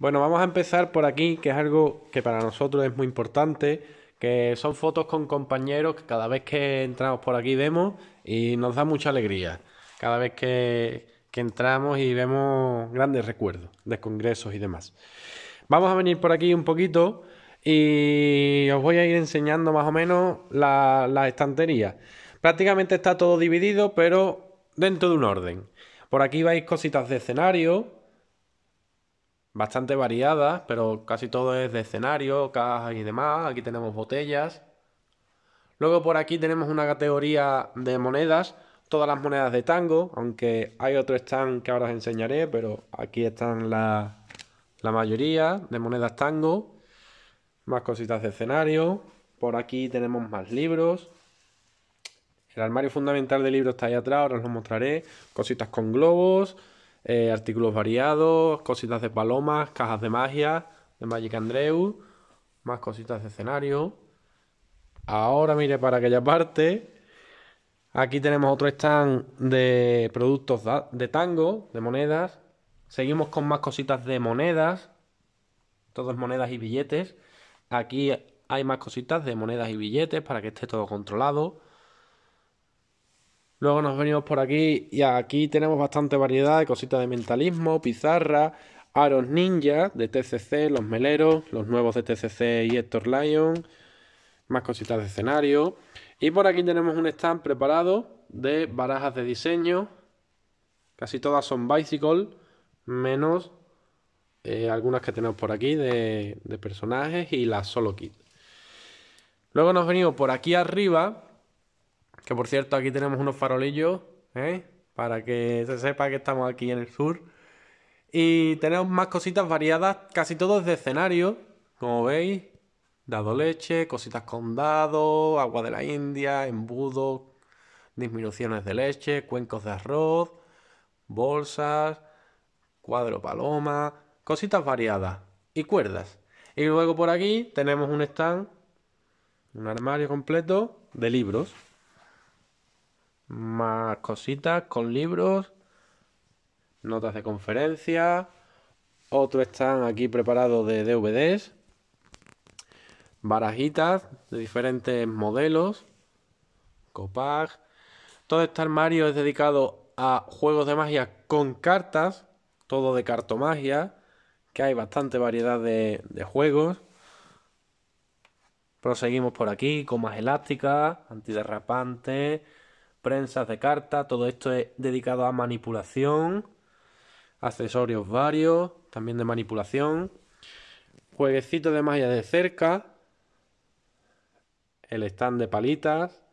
Bueno, vamos a empezar por aquí, que es algo que para nosotros es muy importante, que son fotos con compañeros que cada vez que entramos por aquí vemos y nos da mucha alegría. Cada vez que, entramos y vemos grandes recuerdos de congresos y demás. Vamos a venir por aquí un poquito y os voy a ir enseñando más o menos la, la estantería. Prácticamente está todo dividido, pero dentro de un orden. Por aquí vais cositas de escenario, bastante variadas, pero casi todo es de escenario, cajas y demás. Aquí tenemos botellas. Luego por aquí tenemos una categoría de monedas, todas las monedas de tango, aunque hay otro stand que ahora os enseñaré, pero aquí están la, la mayoría de monedas tango. Más cositas de escenario. Por aquí tenemos más libros. El armario fundamental de libros está ahí atrás, ahora os lo mostraré. Cositas con globos, eh, artículos variados, cositas de palomas, cajas de magia, de Magic Andreu, más cositas de escenario. Ahora mire para aquella parte. Aquí tenemos otro stand de productos de tango, de monedas. Seguimos con más cositas de monedas. todos monedas y billetes. Aquí hay más cositas de monedas y billetes para que esté todo controlado. Luego nos venimos por aquí y aquí tenemos bastante variedad de cositas de mentalismo, pizarra, aros ninja de TCC, los meleros, los nuevos de TCC y Hector Lion, más cositas de escenario. Y por aquí tenemos un stand preparado de barajas de diseño. Casi todas son bicycle, menos eh, algunas que tenemos por aquí de, personajes y las solo kit. Luego nos venimos por aquí arriba que por cierto, aquí tenemos unos farolillos, ¿eh? Para que se sepa que estamos aquí en el sur. Y tenemos más cositas variadas, casi todo es de escenario, como veis. Dado leche, cositas con dado, agua de la India, embudo, disminuciones de leche, cuencos de arroz, bolsas, cuadro paloma, cositas variadas y cuerdas. Y luego por aquí tenemos un stand, un armario completo de libros más cositas con libros, notas de conferencia, otro están aquí preparado de DVDs, barajitas de diferentes modelos, copag. Todo este armario es dedicado a juegos de magia con cartas, todo de cartomagia, que hay bastante variedad de, de juegos. Proseguimos por aquí con más elástica, antiderrapantes prensas de carta, todo esto es dedicado a manipulación, accesorios varios, también de manipulación, jueguecitos de malla de cerca, el stand de palitas,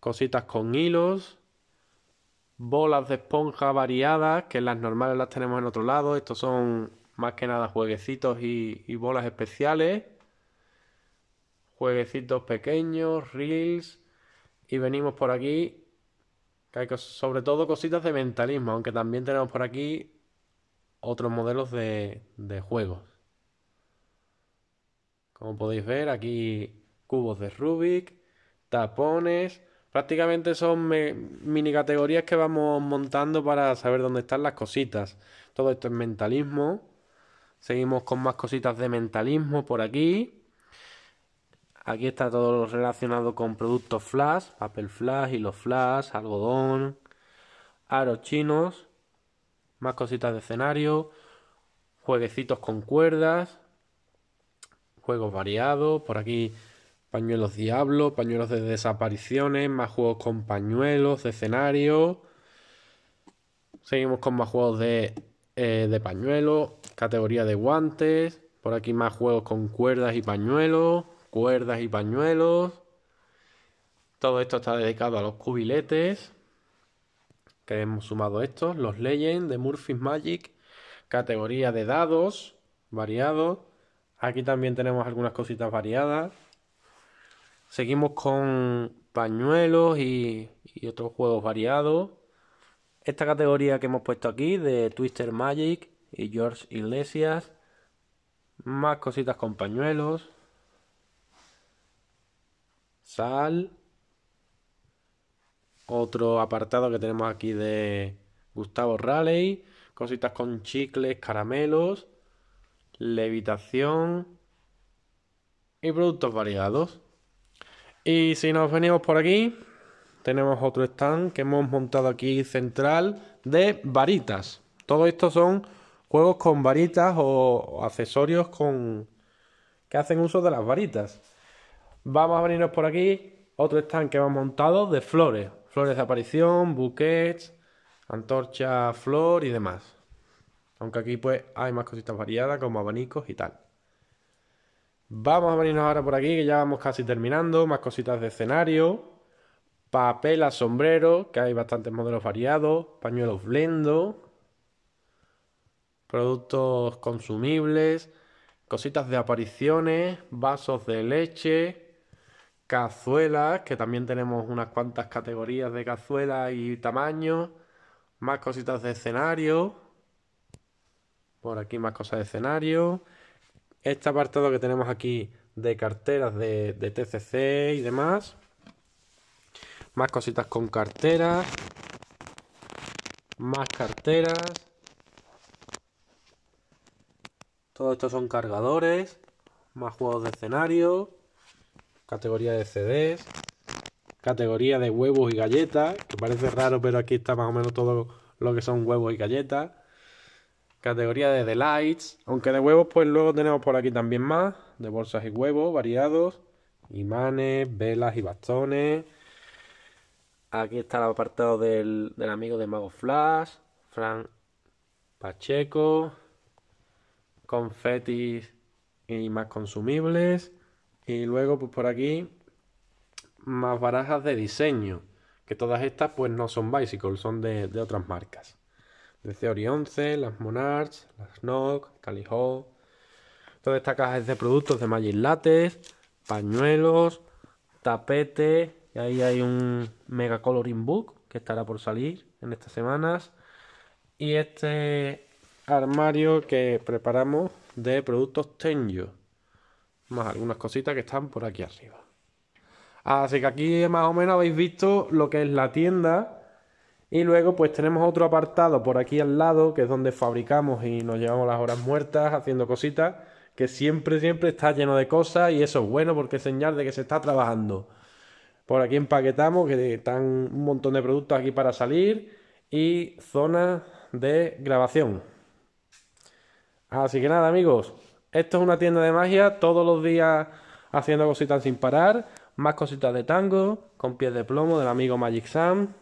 cositas con hilos, bolas de esponja variadas, que las normales las tenemos en otro lado, estos son más que nada jueguecitos y, y bolas especiales, jueguecitos pequeños, reels, y venimos por aquí. sobre todo cositas de mentalismo, aunque también tenemos por aquí otros modelos de, de juegos. Como podéis ver, aquí cubos de Rubik, tapones. Prácticamente son mini categorías que vamos montando para saber dónde están las cositas. Todo esto es mentalismo. Seguimos con más cositas de mentalismo por aquí. Aquí está todo lo relacionado con productos flash, papel flash, los flash, algodón, aros chinos, más cositas de escenario, jueguecitos con cuerdas, juegos variados, por aquí pañuelos diablo, pañuelos de desapariciones, más juegos con pañuelos de escenario. Seguimos con más juegos de, eh, de pañuelos, categoría de guantes, por aquí más juegos con cuerdas y pañuelos cuerdas y pañuelos. Todo esto está dedicado a los cubiletes, que hemos sumado estos, los Legends de Murphy's Magic, categoría de dados variados. Aquí también tenemos algunas cositas variadas. Seguimos con pañuelos y, otros juegos variados. Esta categoría que hemos puesto aquí de Twister Magic y George Iglesias. Más cositas con pañuelos. Otro apartado que tenemos aquí de Gustavo Raleigh. Cositas con chicles, caramelos, levitación y productos variados. Y si nos venimos por aquí, tenemos otro stand que hemos montado aquí central de varitas. Todo esto son juegos con varitas o accesorios con que hacen uso de las varitas. Vamos a venirnos por aquí. Otro stand que hemos montado de flores. Flores de aparición, buquets, antorcha, flor y demás. Aunque aquí pues hay más cositas variadas como abanicos y tal. Vamos a venirnos ahora por aquí que ya vamos casi terminando. Más cositas de escenario. Papel a sombrero, que hay bastantes modelos variados. Pañuelos blendo. Productos consumibles. Cositas de apariciones. Vasos de leche cazuelas, que también tenemos unas cuantas categorías de cazuelas y tamaños, más cositas de escenario, por aquí más cosas de escenario, este apartado que tenemos aquí de carteras de, TCC y demás, más cositas con carteras, más carteras, todo esto son cargadores, más juegos de escenario, categoría de CDs, categoría de huevos y galletas, que parece raro, pero aquí está más o menos todo lo que son huevos y galletas. Categoría de delights, aunque de huevos, pues luego tenemos por aquí también más, de bolsas y huevos variados, imanes, velas y bastones. Aquí está el apartado del, amigo de Mago Flash, Frank Pacheco, confetis y más consumibles. Y luego, pues por aquí, más barajas de diseño. Que todas estas, pues no son Bicycle, son de, otras marcas. De Theory 11, las Monarchs, las Nog, Caliho. Toda esta caja es de productos de Magic Lattes, pañuelos, tapete. Y ahí hay un Mega Coloring Book que estará por salir en estas semanas. Y este armario que preparamos de productos Tenjo más algunas cositas que están por aquí arriba. Así que aquí más o menos habéis visto lo que es la tienda. Y luego pues tenemos otro apartado por aquí al lado, que es donde fabricamos y nos llevamos las horas muertas haciendo cositas, que siempre, siempre está lleno de cosas y eso es bueno porque es señal de que se está trabajando. Por aquí empaquetamos, que están un montón de productos aquí para salir y zona de grabación. Así que nada amigos, esto es una tienda de magia, todos los días haciendo cositas sin parar, más cositas de tango, con pies de plomo del amigo Magic Sam.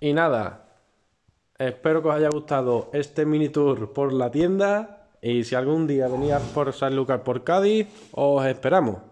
Y nada, espero que os haya gustado este mini tour por la tienda y si algún día venías por San Lucas por Cádiz, os esperamos.